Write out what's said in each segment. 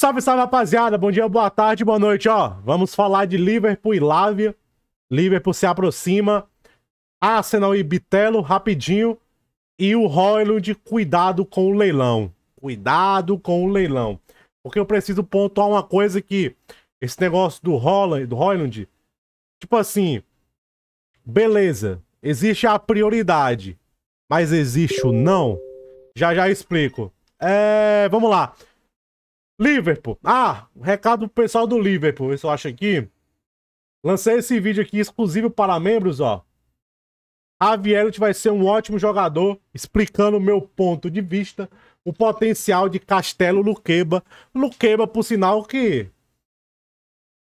Salve, salve, rapaziada. Bom dia, boa tarde, boa noite, ó. Vamos falar de Liverpool e Lávia. Liverpool se aproxima. Arsenal e Bitelo, rapidinho. E o Royland, cuidado com o leilão. Cuidado com o leilão. Porque eu preciso pontuar uma coisa que esse negócio do Holland, do Royland, tipo assim, beleza, existe a prioridade, mas existe o não? Já já explico. É, vamos lá. Liverpool. Ah, um recado pro pessoal do Liverpool, isso eu acho aqui. Lancei esse vídeo aqui exclusivo para membros, ó. Avielut vai ser um ótimo jogador, explicando o meu ponto de vista, o potencial de Castelo Luqueba. Luqueba, por sinal que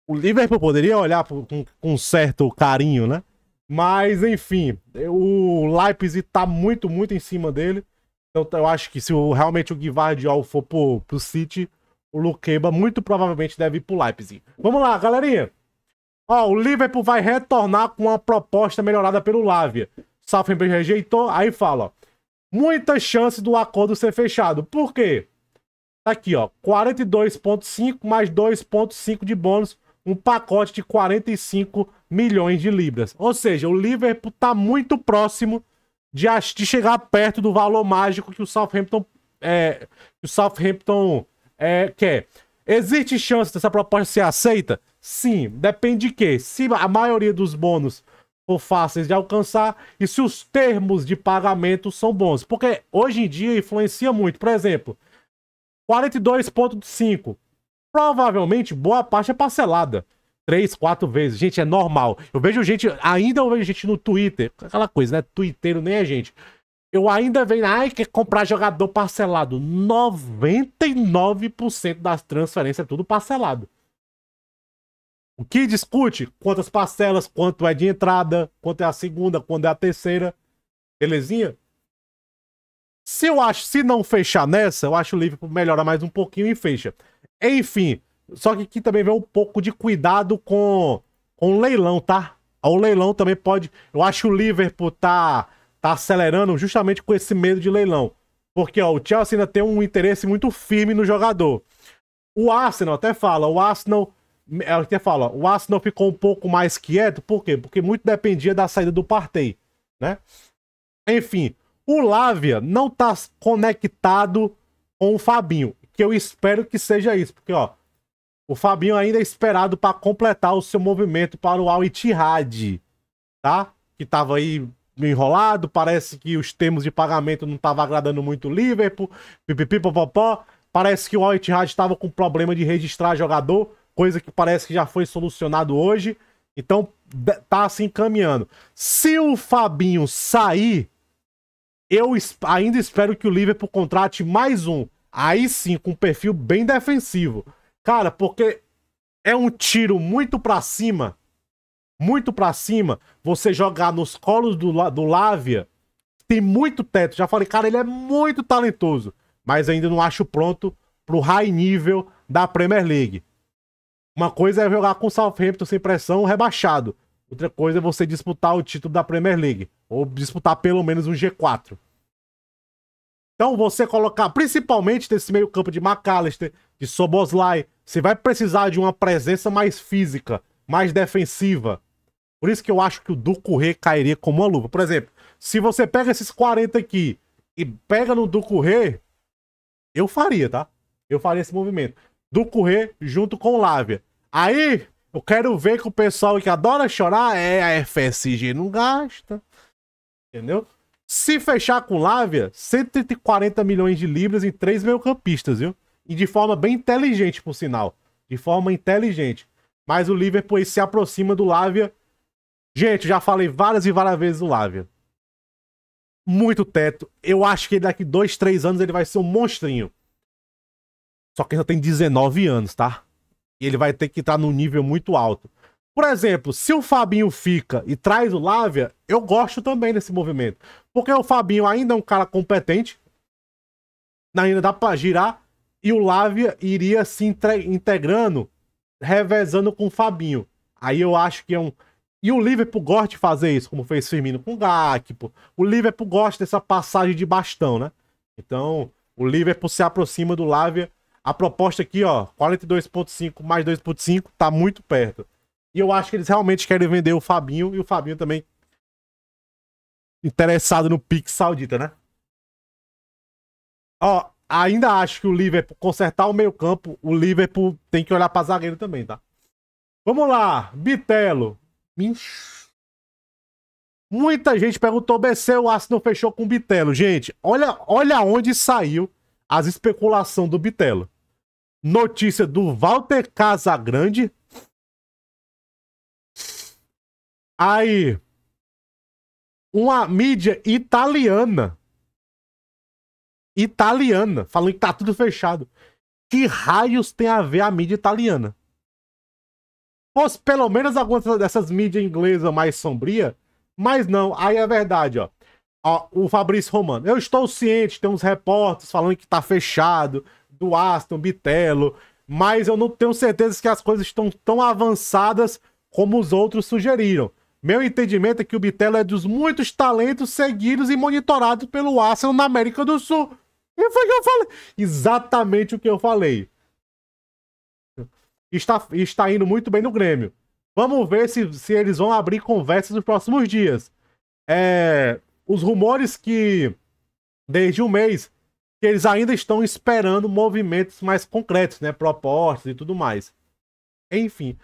o Liverpool poderia olhar com, com certo carinho, né? Mas, enfim, o Leipzig tá muito, muito em cima dele. Então, eu acho que se o, realmente o Guivardiol for pro City, o Luqueba muito provavelmente deve ir pro Leipzig. Vamos lá, galerinha. Ó, o Liverpool vai retornar com uma proposta melhorada pelo Lavia. Southampton rejeitou, aí fala, ó, muita chance do acordo ser fechado. Por quê? Tá aqui, ó, 42.5 mais 2.5 de bônus, um pacote de 45 milhões de libras. Ou seja, o Liverpool tá muito próximo de, de chegar perto do valor mágico que o Southampton é, que o Southampton é, quer. Existe chance dessa proposta ser aceita? Sim, depende de quê? Se a maioria dos bônus for fáceis de alcançar e se os termos de pagamento são bons. Porque hoje em dia influencia muito. Por exemplo, 42.5. Provavelmente boa parte é parcelada. Três, quatro vezes. Gente, é normal. Eu vejo gente, ainda eu vejo gente no Twitter. Aquela coisa, né? Twitter nem é gente. Eu ainda venho, ai, quer comprar jogador parcelado. 99% das transferências é tudo parcelado. O que discute? Quantas parcelas, quanto é de entrada, quanto é a segunda, quanto é a terceira. Belezinha? Se eu acho, se não fechar nessa, eu acho o Liverpool melhora mais um pouquinho e fecha. Enfim, só que aqui também vem um pouco de cuidado com, com o leilão, tá? O leilão também pode. Eu acho o Liverpool tá tá acelerando justamente com esse medo de leilão. Porque ó, o Chelsea ainda tem um interesse muito firme no jogador. O Arsenal até fala, o Arsenal é, até fala, o Arsenal ficou um pouco mais quieto, por quê? Porque muito dependia da saída do Partey, né? Enfim, o Lávia não tá conectado com o Fabinho, que eu espero que seja isso, porque ó, o Fabinho ainda é esperado para completar o seu movimento para o Al Ittihad, tá? Que tava aí meio enrolado, parece que os termos de pagamento não estavam agradando muito o Liverpool, pipipi, popopó. Parece que o al estava com problema de registrar jogador, coisa que parece que já foi solucionado hoje. Então, tá assim encaminhando. Se o Fabinho sair, eu ainda espero que o Liverpool contrate mais um. Aí sim, com um perfil bem defensivo. Cara, porque é um tiro muito para cima muito para cima, você jogar nos colos do, do Lávia, tem muito teto. Já falei, cara, ele é muito talentoso, mas ainda não acho pronto pro high nível da Premier League. Uma coisa é jogar com o Southampton sem pressão, rebaixado. Outra coisa é você disputar o título da Premier League, ou disputar pelo menos um G4. Então você colocar, principalmente nesse meio campo de McAllister, de Soboslai, você vai precisar de uma presença mais física, mais defensiva. Por isso que eu acho que o Ducurê cairia como uma luva. Por exemplo, se você pega esses 40 aqui e pega no Ducurê, eu faria, tá? Eu faria esse movimento. Ducurê junto com o Lávia. Aí, eu quero ver que o pessoal que adora chorar é a FSG não gasta. Entendeu? Se fechar com Lávia, 140 milhões de libras em três meio-campistas, viu? E de forma bem inteligente, por sinal. De forma inteligente. Mas o Liverpool se aproxima do Lávia Gente, já falei várias e várias vezes o Lávia. Muito teto. Eu acho que daqui dois, três anos ele vai ser um monstrinho. Só que ele tem 19 anos, tá? E ele vai ter que estar num nível muito alto. Por exemplo, se o Fabinho fica e traz o Lávia, eu gosto também desse movimento. Porque o Fabinho ainda é um cara competente, né, ainda dá pra girar, e o Lávia iria se integrando, revezando com o Fabinho. Aí eu acho que é um, e o Liverpool gosta de fazer isso, como fez Firmino com o Gakpo. O Liverpool gosta dessa passagem de bastão, né? Então, o Liverpool se aproxima do Lávia. A proposta aqui, ó, 42.5 mais 2.5, tá muito perto. E eu acho que eles realmente querem vender o Fabinho e o Fabinho também interessado no pique saudita, né? Ó, ainda acho que o Liverpool consertar o meio-campo, o Liverpool tem que olhar para zagueiro também, tá? Vamos lá, Bitelo. Muita gente perguntou, BC, o aço não fechou com o Bitelo. Gente, olha, olha onde saiu as especulações do Bitelo. Notícia do Walter Casagrande. Aí, uma mídia italiana. Italiana, falando que tá tudo fechado. Que raios tem a ver a mídia italiana? fosse pelo menos algumas dessas mídias inglesas mais sombria, mas não, aí é verdade, ó. ó o Fabrício Romano, eu estou ciente, tem uns repórteres falando que tá fechado, do Aston, Bitelo, mas eu não tenho certeza que as coisas estão tão avançadas como os outros sugeriram. Meu entendimento é que o Bitelo é dos muitos talentos seguidos e monitorados pelo Arsenal na América do Sul. E foi o que eu falei. Exatamente o que eu falei está, está indo muito bem no Grêmio. Vamos ver se, se eles vão abrir conversas nos próximos dias. É, os rumores que, desde um mês, que eles ainda estão esperando movimentos mais concretos, né? Propostas e tudo mais. Enfim.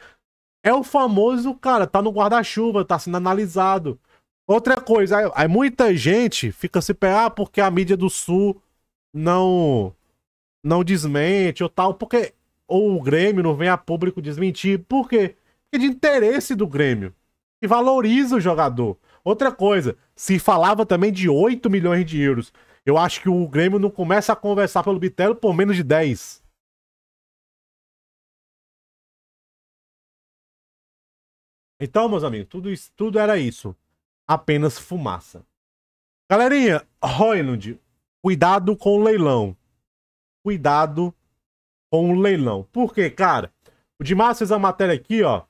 É o famoso, cara, tá no guarda-chuva, tá sendo analisado. Outra coisa, aí, é, é muita gente fica se pegar ah, porque a mídia do sul não não desmente ou tal, porque ou o Grêmio não vem a público desmentir. Por quê? Porque de interesse do Grêmio. E valoriza o jogador. Outra coisa, se falava também de 8 milhões de euros. Eu acho que o Grêmio não começa a conversar pelo Bitelo por menos de 10. Então, meus amigos, tudo, isso, tudo era isso. Apenas fumaça. Galerinha, Royland, cuidado com o leilão. Cuidado com um leilão. Por quê, cara? O Dimas fez a matéria aqui, ó,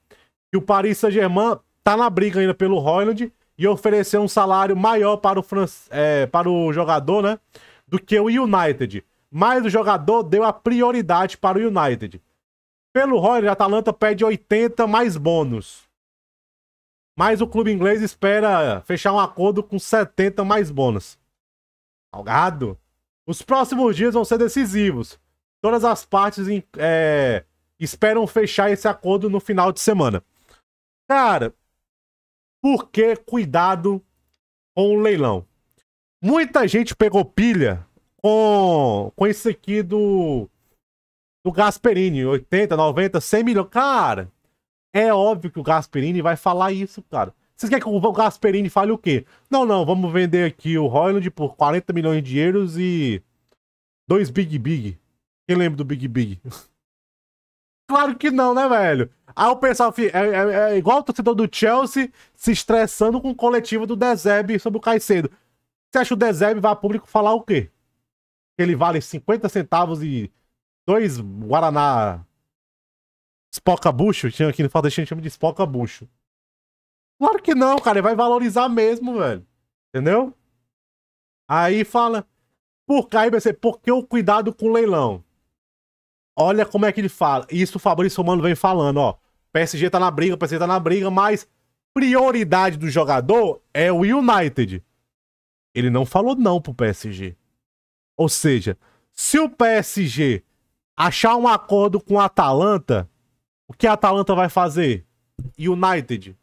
que o Paris Saint-Germain tá na briga ainda pelo Royland e oferecer um salário maior para o, é, para o jogador, né? Do que o United. Mas o jogador deu a prioridade para o United. Pelo Royal, a Atalanta pede 80 mais bônus. Mas o clube inglês espera fechar um acordo com 70 mais bônus. Salgado. Os próximos dias vão ser decisivos. Todas as partes é, esperam fechar esse acordo no final de semana. Cara, por que cuidado com o leilão? Muita gente pegou pilha com, com esse aqui do, do Gasperini, 80, 90, 100 milhões. Cara, é óbvio que o Gasperini vai falar isso, cara. Vocês querem que o Gasperini fale o quê? Não, não, vamos vender aqui o Royland por 40 milhões de euros e dois Big Big. Quem lembra do Big Big? claro que não, né, velho? Aí o pessoal é, é, é igual o torcedor do Chelsea se estressando com o coletivo do Dezeb sobre o Caicedo. Você acha que o Dezeb vai a público falar o quê? Que ele vale 50 centavos e dois Guaraná Bucho? Tinha aqui no Faldestino chama de Bucho. Claro que não, cara. Ele vai valorizar mesmo, velho. Entendeu? Aí fala. Por que, aí vai ser o cuidado com o leilão. Olha como é que ele fala. Isso o Fabrício Romano vem falando, ó. PSG tá na briga, PSG tá na briga, mas prioridade do jogador é o United. Ele não falou não pro PSG. Ou seja, se o PSG achar um acordo com a Atalanta, o que a Atalanta vai fazer? United.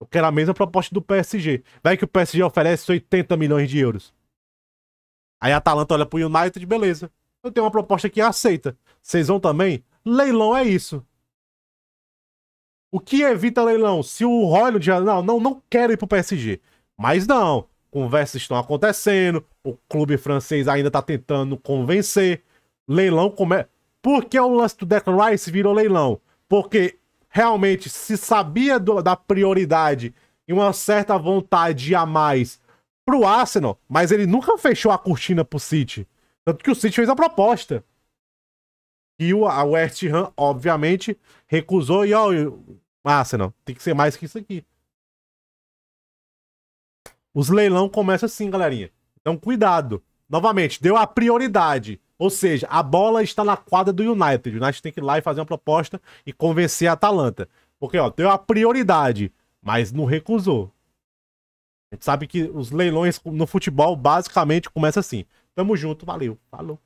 Eu quero a mesma proposta do PSG. Vai que o PSG oferece 80 milhões de euros. Aí a Atalanta olha pro United, beleza. Eu tenho uma proposta que é aceita. Vocês vão também? Leilão é isso. O que evita leilão? Se o Royal já. Não, não, não quero ir pro PSG. Mas não. Conversas estão acontecendo. O clube francês ainda tá tentando convencer. Leilão começa. Por que o lance do Declan Rice virou leilão? Porque realmente se sabia do, da prioridade e uma certa vontade a mais pro Arsenal, mas ele nunca fechou a cortina pro City. Tanto que o City fez a proposta. E o, a West Ham, obviamente, recusou e, ó, massa não, tem que ser mais que isso aqui. Os leilão começam assim, galerinha. Então, cuidado. Novamente, deu a prioridade. Ou seja, a bola está na quadra do United. O United tem que ir lá e fazer uma proposta e convencer a Atalanta. Porque, ó, deu a prioridade, mas não recusou. A gente sabe que os leilões no futebol basicamente começam assim. Tamo junto, valeu. Falou.